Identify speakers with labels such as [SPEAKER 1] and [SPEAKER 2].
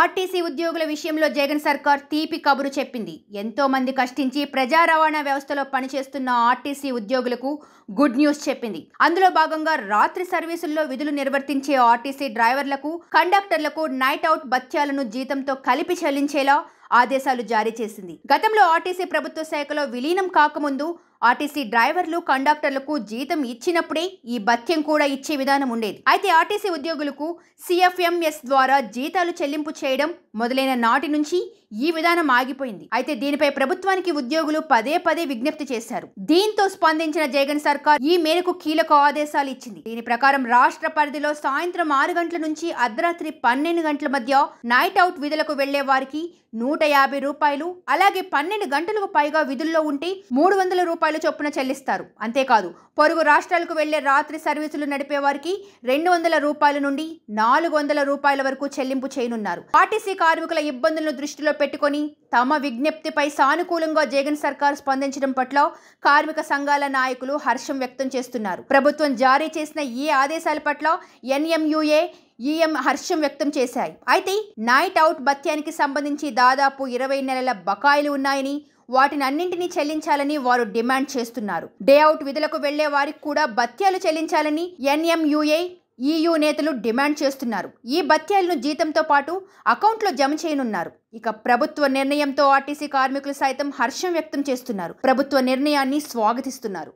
[SPEAKER 1] RTC ఉద్యోగుల విషయంలో జగన్ సర్కార్ తీపి కబురు చెప్పింది ఎంతోమంది కష్టించి ప్రజా రవాణా వ్యవస్థలో పనిచేస్తున్న ఆర్టీసీ ఉద్యోగులకు గుడ్ న్యూస్ చెప్పింది అందులో భాగంగా రాత్రి సర్వీసుల్లో విధులు నిర్వర్తించే ఆర్టీసీ డ్రైవర్లకు కండక్టర్లకు నైట్ అవుట్ భత్యాలను జీతంతో కలిపి చెల్లించేలా ఆదేశాలు జారీ చేసింది గతంలో ఆర్టీసీ ప్రభుత్వ శాఖలో విలీనం కాకముందు ఆర్టీసీ డ్రైవర్లు కండక్టర్లకు జీతం ఇచ్చినప్పుడే ఈ భత్యం కూడా ఇచ్చే విధానం ఉండేది అయితే ఆర్టీసీ ఉద్యోగులకు సిఎఫ్ఎంఎస్ ద్వారా జీతాలు చెల్లింపు చేయడం మొదలైన నాటి నుంచి ఈ విధానం ఆగిపోయింది అయితే దీనిపై ప్రభుత్వానికి ఉద్యోగులు పదే పదే విజ్ఞప్తి చేశారు దీంతో స్పందించిన జగన్ సర్కార్ ఈ మేరకు కీలక ఆదేశాలు ఇచ్చింది దీని ప్రకారం రాష్ట్ర పరిధిలో సాయంత్రం ఆరు గంటల నుంచి అర్ధరాత్రి పన్నెండు గంటల మధ్య నైట్ అవుట్ విధులకు వెళ్లే వారికి నూట యాభై రూపాయలు అలాగే పన్నెండు గంటలకు పైగా విధుల్లో ఉంటే మూడు వందల రూపాయలు రూపాయల చొప్పున చెల్లిస్తారు అంతేకాదు పొరుగు రాష్ట్రాలకు వెళ్లే రాత్రి సర్వీసులు నడిపే వారికి రెండు వందల రూపాయల నుండి నాలుగు వందల రూపాయల వరకు చెల్లింపు చేయనున్నారు ఆర్టీసీ కార్మికుల ఇబ్బందులను దృష్టిలో పెట్టుకుని తమ విజ్ఞప్తిపై సానుకూలంగా జగన్ సర్కార్ స్పందించడం పట్ల కార్మిక సంఘాల నాయకులు హర్షం వ్యక్తం చేస్తున్నారు ప్రభుత్వం జారీ చేసిన ఈ ఆదేశాల పట్ల ఎన్ఎంయుఏ ఈఎం హర్షం వ్యక్తం చేశాయి అయితే నైట్ అవుట్ భత్యానికి సంబంధించి దాదాపు ఇరవై నెలల బకాయిలు ఉన్నాయని వాటిని అన్నింటినీ చెల్లించాలని వారు డిమాండ్ చేస్తున్నారు డే అవుట్ విధులకు వెళ్లే వారికి కూడా భత్యాలు చెల్లించాలని ఎన్ఎంయుఏ ఈయూ నేతలు డిమాండ్ చేస్తున్నారు ఈ భత్యాలను జీతంతో పాటు అకౌంట్లో జమ చేయనున్నారు ఇక ప్రభుత్వ నిర్ణయంతో ఆర్టీసీ కార్మికులు సైతం హర్షం వ్యక్తం చేస్తున్నారు ప్రభుత్వ నిర్ణయాన్ని స్వాగతిస్తున్నారు